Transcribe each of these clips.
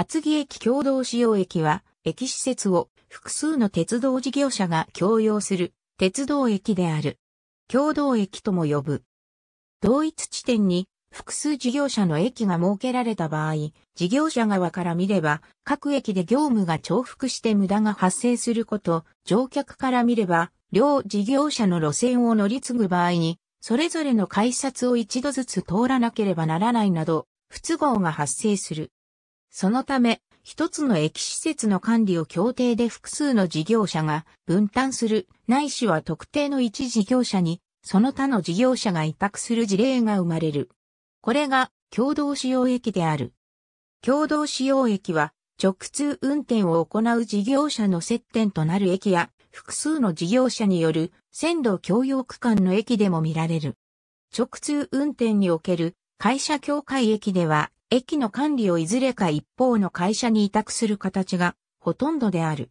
厚木駅共同使用駅は、駅施設を複数の鉄道事業者が共用する鉄道駅である。共同駅とも呼ぶ。同一地点に複数事業者の駅が設けられた場合、事業者側から見れば、各駅で業務が重複して無駄が発生すること、乗客から見れば、両事業者の路線を乗り継ぐ場合に、それぞれの改札を一度ずつ通らなければならないなど、不都合が発生する。そのため、一つの駅施設の管理を協定で複数の事業者が分担する、ないしは特定の一事業者に、その他の事業者が委託する事例が生まれる。これが共同使用駅である。共同使用駅は、直通運転を行う事業者の接点となる駅や、複数の事業者による線路共用区間の駅でも見られる。直通運転における会社協会駅では、駅の管理をいずれか一方の会社に委託する形がほとんどである。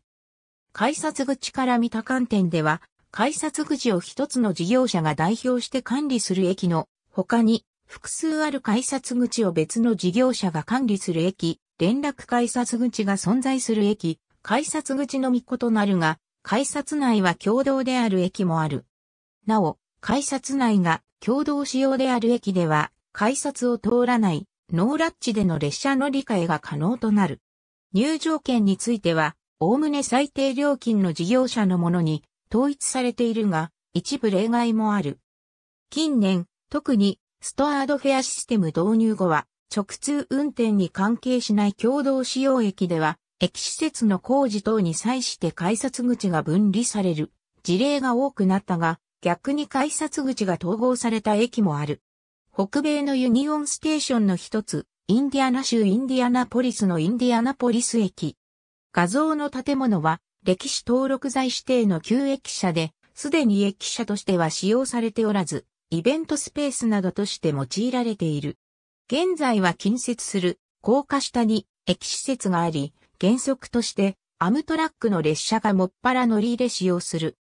改札口から見た観点では、改札口を一つの事業者が代表して管理する駅の他に複数ある改札口を別の事業者が管理する駅、連絡改札口が存在する駅、改札口のみ異なるが、改札内は共同である駅もある。なお、改札内が共同仕様である駅では、改札を通らないノーラッチでの列車乗り換えが可能となる。入場券については、おおむね最低料金の事業者のものに統一されているが、一部例外もある。近年、特にストアードフェアシステム導入後は、直通運転に関係しない共同使用駅では、駅施設の工事等に際して改札口が分離される事例が多くなったが、逆に改札口が統合された駅もある。北米のユニオンステーションの一つ、インディアナ州インディアナポリスのインディアナポリス駅。画像の建物は、歴史登録財指定の旧駅舎で、すでに駅舎としては使用されておらず、イベントスペースなどとして用いられている。現在は近接する、高架下に駅施設があり、原則として、アムトラックの列車がもっぱら乗り入れ使用する。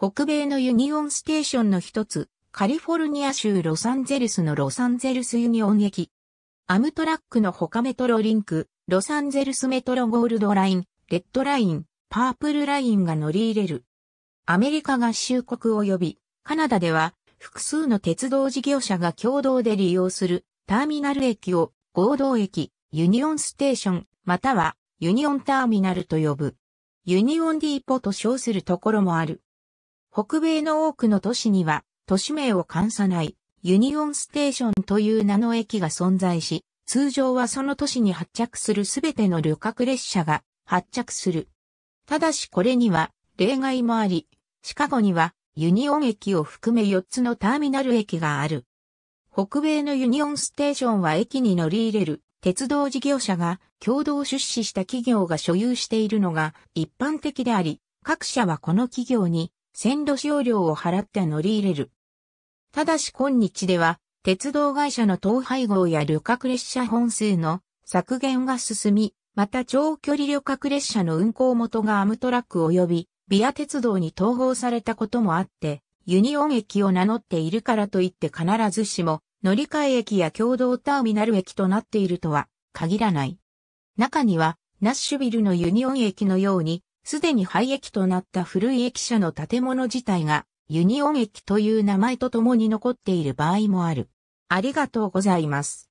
北米のユニオンステーションの一つ、カリフォルニア州ロサンゼルスのロサンゼルスユニオン駅。アムトラックの他メトロリンク、ロサンゼルスメトロゴールドライン、レッドライン、パープルラインが乗り入れる。アメリカ合衆国及びカナダでは複数の鉄道事業者が共同で利用するターミナル駅を合同駅、ユニオンステーション、またはユニオンターミナルと呼ぶ。ユニオンディーポと称するところもある。北米の多くの都市には都市名を冠さないユニオンステーションという名の駅が存在し、通常はその都市に発着するすべての旅客列車が発着する。ただしこれには例外もあり、シカゴにはユニオン駅を含め4つのターミナル駅がある。北米のユニオンステーションは駅に乗り入れる鉄道事業者が共同出資した企業が所有しているのが一般的であり、各社はこの企業に線路使用料を払って乗り入れる。ただし今日では、鉄道会社の統廃合や旅客列車本数の削減が進み、また長距離旅客列車の運行元がアムトラック及びビア鉄道に統合されたこともあって、ユニオン駅を名乗っているからといって必ずしも乗り換え駅や共同ターミナル駅となっているとは限らない。中にはナッシュビルのユニオン駅のようにすでに廃駅となった古い駅舎の建物自体がユニオン駅という名前と共に残っている場合もある。ありがとうございます。